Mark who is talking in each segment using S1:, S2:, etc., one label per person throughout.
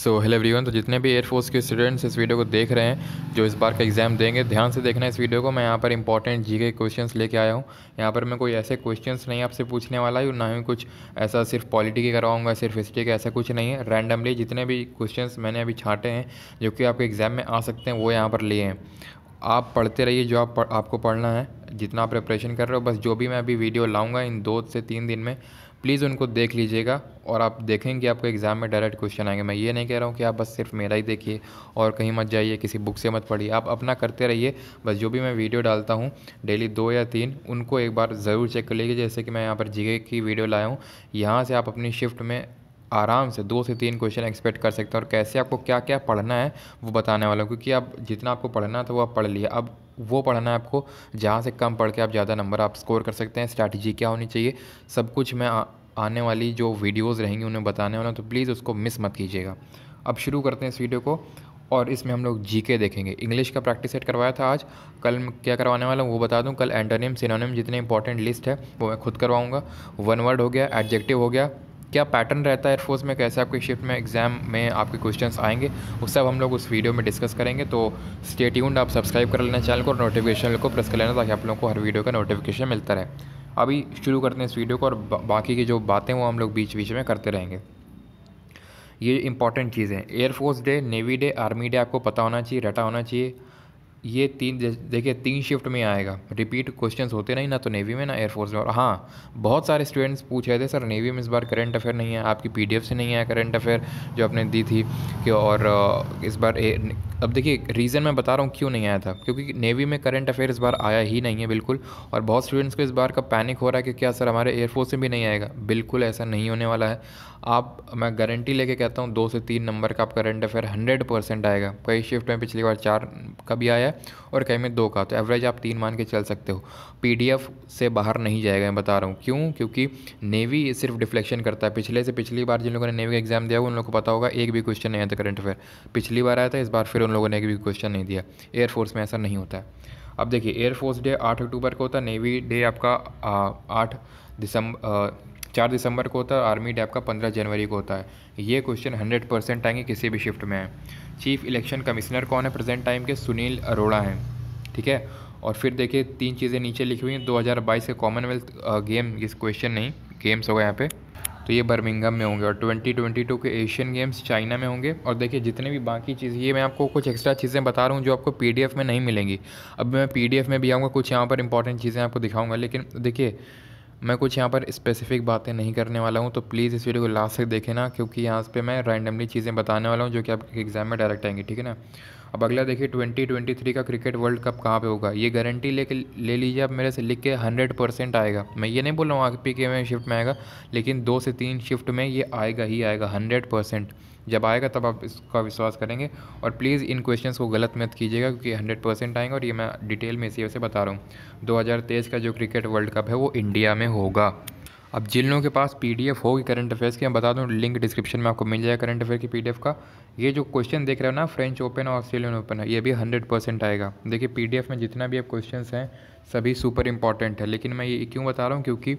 S1: so hello everyone तो जितने भी एयरफोर्स के स्टूडेंट्स इस वीडियो को देख रहे हैं जो इस बार का एग्ज़ाम देंगे ध्यान से देखना इस वीडियो को मैं यहाँ पर इंपॉर्टेंट जी के क्वेश्चन लेके आया हूँ यहाँ पर मैं कोई ऐसे क्वेश्चंस नहीं आपसे पूछने वाला हूँ ना ही कुछ ऐसा सिर्फ पॉलिटी के करवाऊँगा सिर्फ हिस्ट्री का ऐसा कुछ नहीं है रैंडमली जितने भी क्वेश्चन मैंने अभी छाटे हैं जो कि आपके एग्ज़ाम में आ सकते हैं वो यहाँ पर लिए हैं आप पढ़ते रहिए जो आप आपको पढ़ना है जितना आप प्रिपरेशन कर रहे हो बस जो भी मैं अभी वीडियो लाऊंगा इन दो से तीन दिन में प्लीज़ उनको देख लीजिएगा और आप देखेंगे आपको एग्ज़ाम में डायरेक्ट क्वेश्चन आएंगे मैं ये नहीं कह रहा हूँ कि आप बस सिर्फ मेरा ही देखिए और कहीं मत जाइए किसी बुक से मत पढ़िए आप अपना करते रहिए बस जो भी मैं वीडियो डालता हूँ डेली दो या तीन उनको एक बार ज़रूर चेक कर लीजिए जैसे कि मैं यहाँ पर जी की वीडियो लाया हूँ यहाँ से आप अपनी शिफ्ट में आराम से दो से तीन क्वेश्चन एक्सपेक्ट कर सकते हैं और कैसे आपको क्या क्या पढ़ना है वो बताने वाला हूँ क्योंकि आप जितना आपको पढ़ना था तो वो आप पढ़ लिया अब वो पढ़ना है आपको जहाँ से कम पढ़ के आप ज़्यादा नंबर आप स्कोर कर सकते हैं स्ट्रैटेजी क्या होनी चाहिए सब कुछ मैं आ, आने वाली जो वीडियोस रहेंगी उन्हें बताने वाला तो प्लीज़ उसको मिस मत कीजिएगा अब शुरू करते हैं इस वीडियो को और इसमें हम लोग जीके देखेंगे इंग्लिश का प्रैक्टिस सेट करवाया था आज कल क्या करवाने वाला हूँ वो बता दूँ कल एंटोनिम सिनोनिम जितने इंपॉर्टेंट लिस्ट है वो मैं खुद करवाऊँगा वन वर्ड हो गया एडजेक्टिव हो गया क्या पैटर्न रहता है एयरफोर्स में कैसे आपके शिफ्ट में एग्ज़ाम में आपके क्वेश्चंस आएंगे वो सब हम लोग उस वीडियो में डिस्कस करेंगे तो स्टे ट्यून्ड आप सब्सक्राइब कर लेना चैनल को और नोटिफिकेशन को प्रेस कर लेना ताकि आप लोगों को हर वीडियो का नोटिफिकेशन मिलता रहे अभी शुरू करते हैं इस वीडियो को और बा, बाकी की जो बातें वो हम लोग बीच बीच में करते रहेंगे ये इंपॉर्टेंट चीज़ें air force day navy day army day आपको पता होना चाहिए रटा होना चाहिए ये तीन देखिए तीन शिफ्ट में आएगा रिपीट क्वेश्चन होते नहीं ना तो नेवी में ना एयरफोर्स में और हाँ बहुत सारे स्टूडेंट्स पूछ रहे थे सर नेवी में इस बार करंट अफेयर नहीं है आपकी पी से नहीं आया करंट अफेयर जो आपने दी थी कि और इस बार अब देखिए रीज़न मैं बता रहा हूँ क्यों नहीं आया था क्योंकि नेवी में करंट अफेयर इस बार आया ही नहीं है बिल्कुल और बहुत स्टूडेंट्स को इस बार का पैनिक हो रहा है कि क्या सर हमारे एयरफोर्स में भी नहीं आएगा बिल्कुल ऐसा नहीं होने वाला है आप मैं गारंटी लेके कहता हूँ दो से तीन नंबर का आपका करंट अफेयर हंड्रेड परसेंट आएगा कई शिफ्ट में पिछली बार चार का भी आया है और कई में दो का तो एवरेज आप तीन मान के चल सकते हो पी से बाहर नहीं जाएगा मैं बता रहा हूँ क्यों क्योंकि नेवी सिर्फ डिफ्लेक्शन करता है पिछले से पिछली बार जिन लोगों ने नेवी का एग्जाम दिया हुआ उन लोगों को पता होगा एक भी क्वेश्चन नहीं आया था करंट अफेयर पिछली बार आया था इस बार फिर उन लोगों ने भी क्वेश्चन नहीं दिया एयरफोर्स में ऐसा नहीं होता है अब देखिए एयरफोर्स डे आठ अक्टूबर को होता नेवी डे आपका आठ दिसंबर चार दिसंबर को होता है आर्मी डे आपका पंद्रह जनवरी को होता है ये क्वेश्चन हंड्रेड परसेंट आएंगे किसी भी शिफ्ट में है चीफ इलेक्शन कमिश्नर कौन है प्रेजेंट टाइम के सुनील अरोड़ा हैं ठीक है और फिर देखिए तीन चीज़ें नीचे लिखी हुई हैं दो हज़ार बाईस के कॉमनवेल्थ गेम इस क्वेश्चन नहीं गेम्स होगा यहाँ पर तो ये बर्मिंगम में होंगे और 2022 के एशियन गेम्स चाइना में होंगे और देखिए जितने भी बाकी चीज़ ये मैं आपको कुछ एक्स्ट्रा चीज़ें बता रहा हूँ जो आपको पी में नहीं मिलेंगी अब मैं पी में भी आऊँगा कुछ यहाँ पर इंपॉर्टेंट चीज़ें आपको दिखाऊँगा लेकिन देखिए मैं कुछ यहाँ पर स्पेसिफिक बातें नहीं करने वाला हूँ तो प्लीज़ इस वीडियो को लास्ट तक देखें ना क्योंकि यहाँ पर मैं रैंडमली चीज़ें बताने वाला हूँ जो कि आपके एग्ज़ाम में डायरेक्ट आएंगी ठीक है ना अब अगला देखिए ट्वेंटी ट्वेंटी थ्री का क्रिकेट वर्ल्ड कप कहाँ पे होगा ये गारंटी लेके ले लीजिए आप मेरे से लिख के हंड्रेड परसेंट आएगा मैं ये नहीं बोल रहा हूँ आगे पी के में शिफ्ट में आएगा लेकिन दो से तीन शिफ्ट में ये आएगा ही आएगा हंड्रेड परसेंट जब आएगा तब आप इसका विश्वास करेंगे और प्लीज़ इन क्वेश्चंस को गलत मत कीजिएगा क्योंकि हंड्रेड परसेंट आएंगे और ये मैं डिटेल में इसी वजह से बता रहा हूँ 2023 का जो क्रिकेट वर्ल्ड कप है वो इंडिया में होगा अब जिन लोगों के पास पी डी एफ होगी करंट अफेयर्स की मैं बता दूँ लिंक डिस्क्रिप्शन में आपको मिल जाएगा करंट अफेयर की पी डी एफ का ये जो क्वेश्चन देख रहे हो ना फ्रेंच ओपन और ऑस्ट्रेलियन ओपन है ये भी हंड्रेड परसेंट आएगा देखिए पीडीएफ में जितना भी अब क्वेश्चन हैं सभी सुपर इंपॉर्टेंट है लेकिन मैं ये क्यों बता रहा हूँ क्योंकि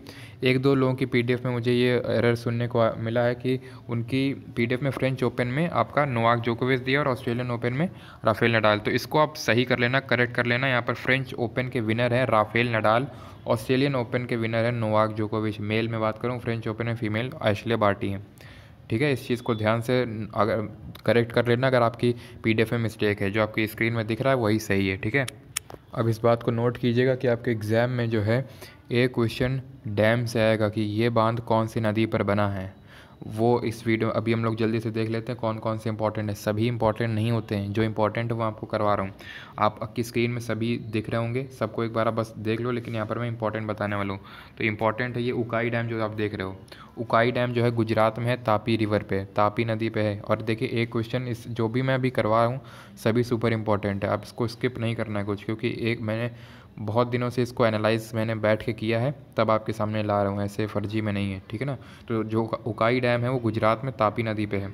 S1: एक दो लोगों की पीडीएफ में मुझे ये एरर सुनने को मिला है कि उनकी पीडीएफ में फ्रेंच ओपन में आपका नोवाक जोकोविच दिया और ऑस्ट्रेलियन ओपन में राफेल नडाल तो इसको आप सही कर लेना करेक्ट कर लेना यहाँ पर फ्रेंच ओपन के विनर हैं राफेल नडाल ऑस्ट्रेलियन ओपन के विनर हैं नोवाक जोकोविच मेल में बात करूँ फ्रेंच ओपन में फीमेल एशले बार्टी हैं ठीक है इस चीज़ को ध्यान से अगर करेक्ट कर लेना अगर आपकी पीडीएफ में मिस्टेक है जो आपकी स्क्रीन में दिख रहा है वही सही है ठीक है अब इस बात को नोट कीजिएगा कि आपके एग्ज़ाम में जो है एक क्वेश्चन डैम से आएगा कि ये बांध कौन सी नदी पर बना है वो इस वीडियो अभी हम लोग जल्दी से देख लेते हैं कौन कौन से इंपॉर्टेंट है सभी इंपॉर्टेंट नहीं होते हैं जो इंपॉर्टेंट है वो आपको करवा रहा हूँ आपकी स्क्रीन में सभी दिख रहे होंगे सबको एक बार आप बस देख लो लेकिन यहाँ पर मैं इंपॉर्टेंट बताने वाला हूँ तो इंपॉर्टेंट है ये उकाई डैम जो आप देख रहे हो उकाई डैम जो है गुजरात में है तापी रिवर पर तापी नदी पर है और देखिए एक क्वेश्चन इस जो भी मैं अभी करवा रहा हूँ सभी सुपर इंपॉर्टेंट है आप इसको स्किप नहीं करना है कुछ क्योंकि एक मैंने बहुत दिनों से इसको एनालाइज मैंने बैठ के किया है तब आपके सामने ला रहा हूँ ऐसे फर्जी में नहीं है ठीक है ना तो जो उकाई डैम है वो गुजरात में तापी नदी पे है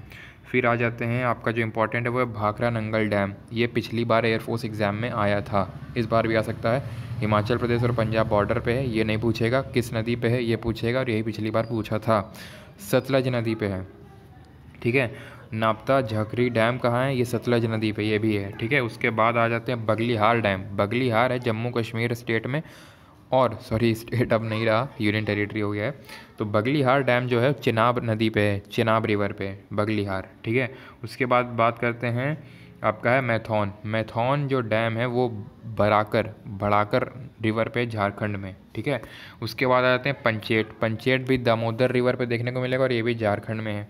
S1: फिर आ जाते हैं आपका जो इम्पोर्टेंट है वो है भाखरा नंगल डैम ये पिछली बार एयरफोर्स एग्ज़ाम में आया था इस बार भी आ सकता है हिमाचल प्रदेश और पंजाब बॉर्डर पर है ये नहीं पूछेगा किस नदी पर है ये पूछेगा और यही पिछली बार पूछा था सतलज नदी पर है ठीक है नापता झकरी डैम कहाँ है ये सतलज नदी पे ये भी है ठीक है उसके बाद आ जाते हैं बगलीहार डैम बगलीहार है जम्मू कश्मीर स्टेट में और सॉरी स्टेट अब नहीं रहा यूनियन टेरिटरी हो गया है तो बगलीहार डैम जो है चिनाब नदी पे है चिनाब रिवर पे बगलीहार ठीक है उसके बाद बात करते हैं आपका है मैथौन मैथौन जो डैम है वो बराकर बड़ाकर रिवर पे झारखंड में ठीक है उसके बाद आ जाते हैं पंचेट पंचेट भी दामोदर रिवर पे देखने को मिलेगा और ये भी झारखंड में है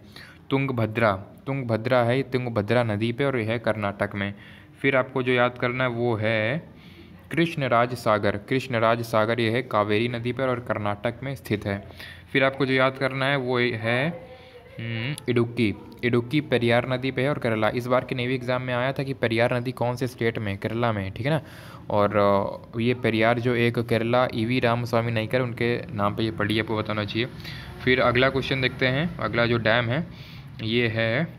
S1: तुंगभद्रा तुंगभद्रा है ये तुंगभद्रा नदी पे और यह है कर्नाटक में फिर आपको जो याद करना है वो है कृष्णराज सागर कृष्णराज सागर यह है कावेरी नदी पर और कर्नाटक में स्थित है फिर आपको जो याद करना है वो है हम्म, इडुक्की इडुक्की पेरियार नदी पे है और केरला इस बार के नेवी एग्ज़ाम में आया था कि पेरियार नदी कौन से स्टेट में केरला में ठीक है ना और ये पेरियार जो एक केरला ई वी रामस्वामी स्वामी नाइकर उनके नाम पे ये पढ़ी आपको बताना चाहिए फिर अगला क्वेश्चन देखते हैं अगला जो डैम है ये है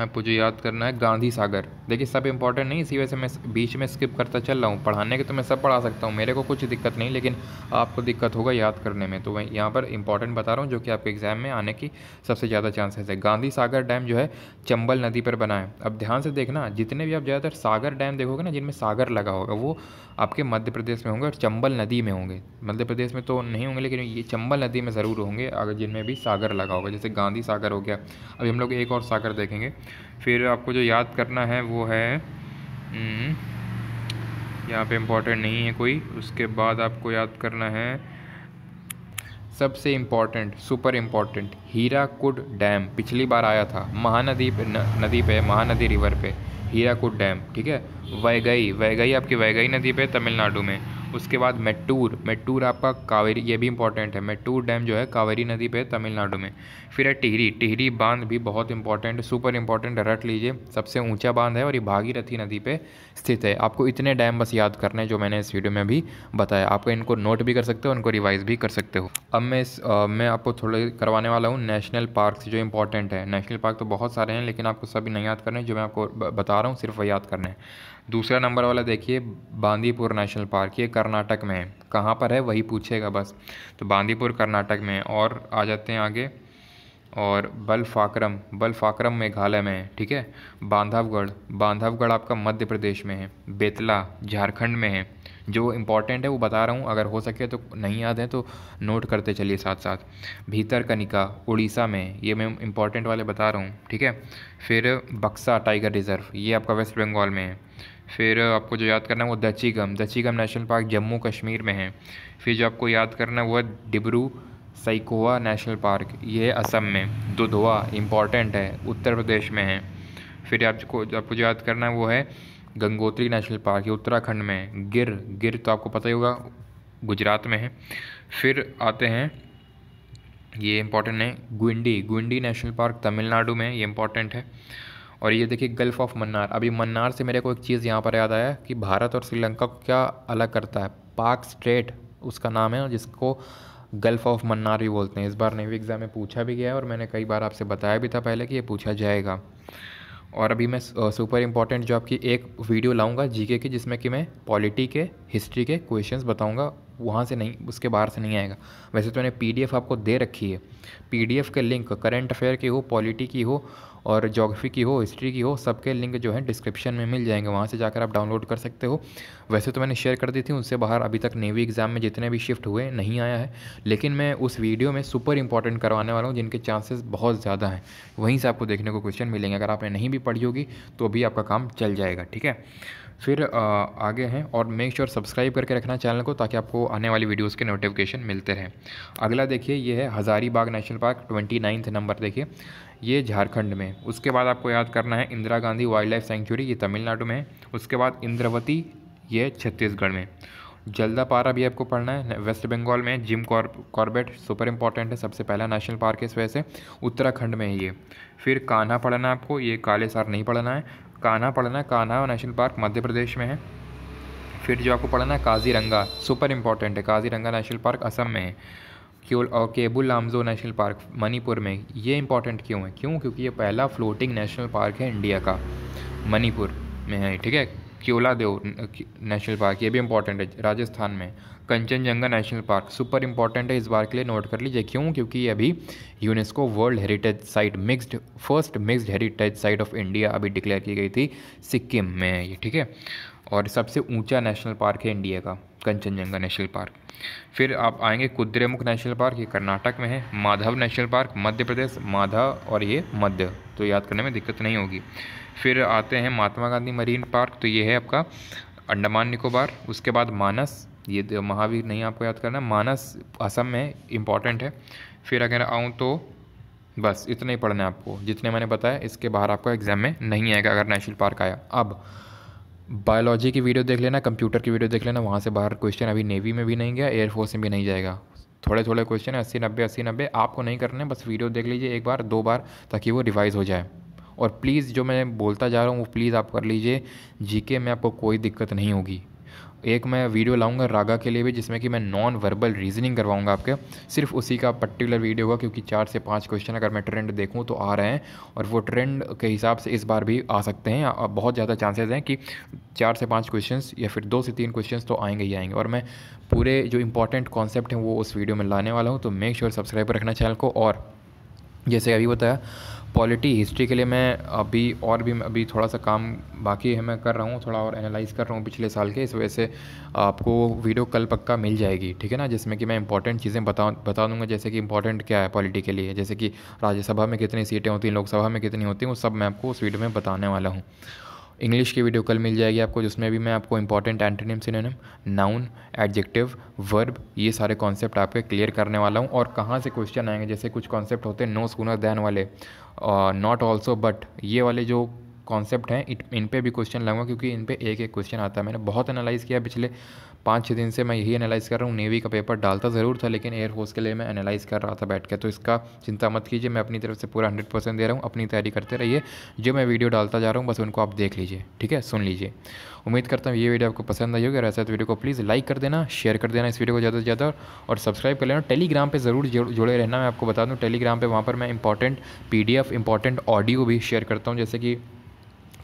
S1: आपको जो याद करना है गांधी सागर देखिए सब इम्पॉर्टेंट नहीं इसी वजह से मैं बीच में स्किप करता चल रहा हूँ पढ़ाने के तो मैं सब पढ़ा सकता हूँ मेरे को कुछ दिक्कत नहीं लेकिन आपको दिक्कत होगा याद करने में तो मैं यहाँ पर इंपॉर्टेंट बता रहा हूँ जो कि आपके एग्जाम में आने की सबसे ज़्यादा चांसेस है गांधी सागर डैम जो है चंबल नदी पर बना है अब ध्यान से देखना जितने भी आप ज़्यादातर सागर डैम देखोगे ना जिनमें सागर लगा होगा वो आपके मध्य प्रदेश में होंगे और चंबल नदी में होंगे मध्य प्रदेश में तो नहीं होंगे लेकिन ये चंबल नदी में ज़रूर होंगे अगर जिनमें भी सागर लगा होगा जैसे गांधी सागर हो गया अभी हम लोग एक और सागर देखेंगे फिर आपको जो याद करना है वो है हम्म, यहाँ पे इम्पॉर्टेंट नहीं है कोई उसके बाद आपको याद करना है सबसे important super important Hirakud dam पिछली बार आया था महानदी पे न, नदी पे महानदी रिवर पे हीराकुड डैम ठीक है वैगई वैगई आपकी वैगई नदी पे तमिलनाडु में उसके बाद मेट्टूर मेट्टूर आपका कावेरी ये भी इंपॉर्टेंट है मेट्टूर डैम जो है कावेरी नदी पे तमिलनाडु में फिर है टिहरी टिहरी बांध भी बहुत इंपॉर्टेंट सुपर इंपॉर्टेंट रट लीजिए सबसे ऊंचा बांध है और ये भागीरथी नदी पे स्थित है आपको इतने डैम बस याद करने जो मैंने इस वीडियो में भी बताया आपको इनको नोट भी कर सकते हो उनको रिवाइज भी कर सकते हो अब मैं इस आ, मैं आपको थोड़े करवाने वाला हूँ नेशनल पार्क जो इंपॉर्टेंट है नेशनल पार्क तो बहुत सारे हैं लेकिन आपको सभी नहीं याद करने जो मैं आपको बता रहा हूँ सिर्फ वह याद करने हैं दूसरा नंबर वाला देखिए बांदीपुर नेशनल पार्क ये कर्नाटक में है कहाँ पर है वही पूछेगा बस तो बांदीपुर कर्नाटक में है और आ जाते हैं आगे और बल बलफाक्रम मेघालय में है ठीक है बांधवगढ़ बांधवगढ़ आपका मध्य प्रदेश में है बेतला झारखंड में है जो इम्पॉर्टेंट है वो बता रहा हूँ अगर हो सके तो नहीं याद है तो नोट करते चलिए साथ साथ भीतर कनिका उड़ीसा में ये मैं इम्पॉर्टेंट वाले बता रहा हूँ ठीक है फिर बक्सा टाइगर रिजर्व ये आपका वेस्ट बंगाल में है फिर आपको जो याद करना है वो दचीगम दचीगम नेशनल पार्क जम्मू कश्मीर में है फिर जो आपको याद करना है वो है डिब्रू साइकोवा नेशनल पार्क ये असम में दुधवा इम्पॉर्टेंट है उत्तर प्रदेश में है फिर आपको आपको जो याद करना है वो है गंगोत्री नेशनल पार्क ये उत्तराखंड में है गिर गिर तो आपको पता ही होगा गुजरात में है फिर आते हैं ये इम्पॉर्टेंट है गुंडी गुंडी नेशनल पार्क तमिलनाडु में ये इम्पॉर्टेंट है और ये देखिए गल्फ़ ऑफ मन्नार अभी मन्नार से मेरे को एक चीज़ यहाँ पर याद आया कि भारत और श्रीलंका को क्या अलग करता है पाक स्ट्रेट उसका नाम है जिसको गल्फ़ ऑफ मन्नार भी बोलते हैं इस बार नेवी एग्ज़ाम में पूछा भी गया है और मैंने कई बार आपसे बताया भी था पहले कि ये पूछा जाएगा और अभी मैं सुपर इंपॉर्टेंट जॉब की एक वीडियो लाऊंगा जीके की जिसमें कि मैं पॉलिटी के हिस्ट्री के क्वेश्चंस बताऊंगा वहाँ से नहीं उसके बाहर से नहीं आएगा वैसे तो मैंने पी आपको दे रखी है पी के लिंक करेंट अफेयर की हो पॉलिटी की हो और जोग्राफी की हो हिस्ट्री की हो सबके लिंक जो है डिस्क्रिप्शन में मिल जाएंगे वहाँ से जाकर आप डाउनलोड कर सकते हो वैसे तो मैंने शेयर कर दी थी उनसे बाहर अभी तक नेवी एग्ज़ाम में जितने भी शिफ्ट हुए नहीं आया है लेकिन मैं उस वीडियो में सुपर इंपॉर्टेंट करवाने वाला हूँ जिनके चांसेस बहुत ज़्यादा हैं वहीं से आपको देखने को क्वेश्चन मिलेंगे अगर आपने नहीं भी पढ़ी होगी तो भी आपका काम चल जाएगा ठीक है फिर आगे हैं और मेक श्योर सब्सक्राइब करके रखना चैनल को ताकि आपको आने वाली वीडियोस के नोटिफिकेशन मिलते रहें अगला देखिए ये है Hazaribagh national park twenty ninth नंबर देखिए ये झारखंड में उसके बाद आपको याद करना है Indira Gandhi wildlife sanctuary ये तमिलनाडु में है उसके बाद इंद्रवती ये छत्तीसगढ़ में जल्दापारा भी आपको पढ़ना है वेस्ट बंगाल में जिम कॉर्बेट सुपर इम्पॉर्टेंट है सबसे पहला नेशनल पार्क है इस वजह से उत्तराखंड में है ये फिर कान्हा पढ़ना है आपको ये काले सार नहीं पढ़ना है कान्हा पढ़ना कान्हा नेशनल पार्क मध्य प्रदेश में है फिर जो आपको पढ़ना है काजीरंगा सुपर इंपॉर्टेंट है काजीरंगा नेशनल पार्क असम में है क्यों और केबुल लामजो नेशनल पार्क मणिपुर में ये इंपॉर्टेंट क्यों है क्यों क्योंकि ये पहला फ्लोटिंग नेशनल पार्क है इंडिया का मणिपुर में है ठीक है क्योला देव नेशनल पार्क ये भी इंपॉर्टेंट है राजस्थान में Kanchenjunga national park super important है इस बार के लिए नोट कर लीजिए क्यों क्योंकि ये अभी UNESCO world heritage site mixed first mixed heritage site of India अभी डिक्लेयर की गई थी सिक्किम में ये ठीक है और सबसे ऊंचा नेशनल पार्क है इंडिया का कंचनजंगा नेशनल पार्क फिर आप आएंगे कुद्रेमुख नेशनल पार्क ये कर्नाटक में है माधव नेशनल पार्क मध्य प्रदेश माधव और ये मध्य तो याद करने में दिक्कत नहीं होगी फिर आते हैं महात्मा गांधी मरीन पार्क तो ये है आपका अंडमान निकोबार उसके बाद मानस ये महावीर नहीं आपको याद करना मानस असम में इम्पॉर्टेंट है फिर अगर आऊँ तो बस इतना ही पढ़ना है आपको जितने मैंने बताया इसके बाहर आपका एग्ज़ाम में नहीं आएगा अगर नेशनल पार्क आया अब बायोलॉजी की वीडियो देख लेना कंप्यूटर की वीडियो देख लेना वहाँ से बाहर क्वेश्चन अभी नेवी में भी नहीं गया एयरफोर्स में भी नहीं जाएगा थोड़े थोड़े क्वेश्चन है अस्सी नब्बे अस्सी नब्बे आपको नहीं करने बस वीडियो देख लीजिए एक बार दो बार ताकि वो रिवाइज़ हो जाए और प्लीज़ जो मैं बोलता जा रहा हूँ वो प्लीज़ आप कर लीजिए जीके में आपको कोई दिक्कत नहीं होगी एक मैं वीडियो लाऊंगा रागा के लिए भी जिसमें कि मैं नॉन वर्बल रीजनिंग करवाऊंगा आपके सिर्फ उसी का पर्टिकुलर वीडियो होगा क्योंकि चार से पाँच क्वेश्चन अगर मैं ट्रेंड देखूँ तो आ रहे हैं और वो ट्रेंड के हिसाब से इस बार भी आ सकते हैं बहुत ज़्यादा चांसेज़ हैं कि चार से पाँच क्वेश्चन या फिर दो से तीन क्वेश्चन तो आएंगे ही आएंगे और मैं पूरे जो इंपॉर्टेंट कॉन्सेप्ट हैं वो उस वीडियो में लाने वाला हूँ तो मेक श्योर सब्सक्राइब रखना चैनल को और जैसे अभी बताया पॉलिटी हिस्ट्री के लिए मैं अभी और भी अभी थोड़ा सा काम बाकी है मैं कर रहा हूँ थोड़ा और एनालाइज कर रहा हूँ पिछले साल के इस वजह से आपको वीडियो कल पक्का मिल जाएगी ठीक है ना जिसमें कि मैं इंपॉर्टेंट चीज़ें बता बता दूंगा जैसे कि इंपॉर्टेंट क्या है पॉलिटी के लिए जैसे कि राज्यसभा में कितनी सीटें होती हैं लोकसभा में कितनी होती हैं वो सब मैं आपको उस वीडियो में बताने वाला हूँ इंग्लिश की वीडियो कल मिल जाएगी आपको जिसमें भी मैं आपको important antonym synonym noun adjective verb ये सारे कॉन्सेप्ट आपके क्लियर करने वाला हूँ और कहाँ से क्वेश्चन आएंगे जैसे कुछ कॉन्सेप्ट होते हैं नो स्कूनर दैन वाले नॉट ऑल्सो बट ये वाले जो कॉन्सेप्ट हैं इट इन पे भी क्वेश्चन लाऊंगा क्योंकि इन पे एक एक क्वेश्चन आता है मैंने बहुत एनालाइज़ किया पिछले पाँच छः दिन से मैं यही एनालाइज़ कर रहा हूँ नेवी का पेपर डालता ज़रूर था लेकिन एयरफोर्स के लिए मैं एनालाइज़ कर रहा था बैठ के तो इसका चिंता मत कीजिए मैं अपनी तरफ से पूरा हंड्रेड परसेंट दे रहा हूँ अपनी तैयारी करते रहिए जो मैं वीडियो डालता जा रहा हूँ बस उनको आप देख लीजिए ठीक है सुन लीजिए उम्मीद करता हूँ ये वीडियो आपको पसंद आई होगी और ऐसा तो वीडियो को प्लीज़ लाइक कर देना शेयर कर देना इस वीडियो को ज़्यादा से ज़्यादा और सब्सक्राइब कर लेना टेलीग्राम पर ज़रूर जुड़े रहना मैं आपको बता दूँ टेलीग्राम पर वहाँ पर मैं important P D important audio भी शेयर करता हूँ जैसे कि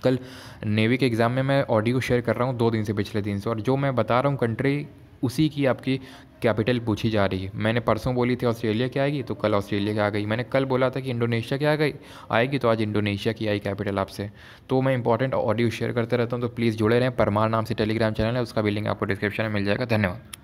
S1: कल नेवी के एग्ज़ाम में मैं ऑडियो शेयर कर रहा हूँ दो दिन से पिछले दिन से और जो मैं बता रहा हूँ कंट्री उसी की आपकी कैपिटल पूछी जा रही है मैंने परसों बोली थी ऑस्ट्रेलिया की आएगी तो कल ऑस्ट्रेलिया की आ गई मैंने कल बोला था कि इंडोनेशिया की आ गई आएगी तो आज इंडोनेशिया की आई कैपिटल आपसे तो मैं इंपॉर्टेंट ऑडियो शेयर करते रहता हूँ तो प्लीज़ जुड़े रहें परमार नाम से टेलीग्राम चैनल है उसका भी लिंक आपको डिस्क्रिप्शन में मिल जाएगा धन्यवाद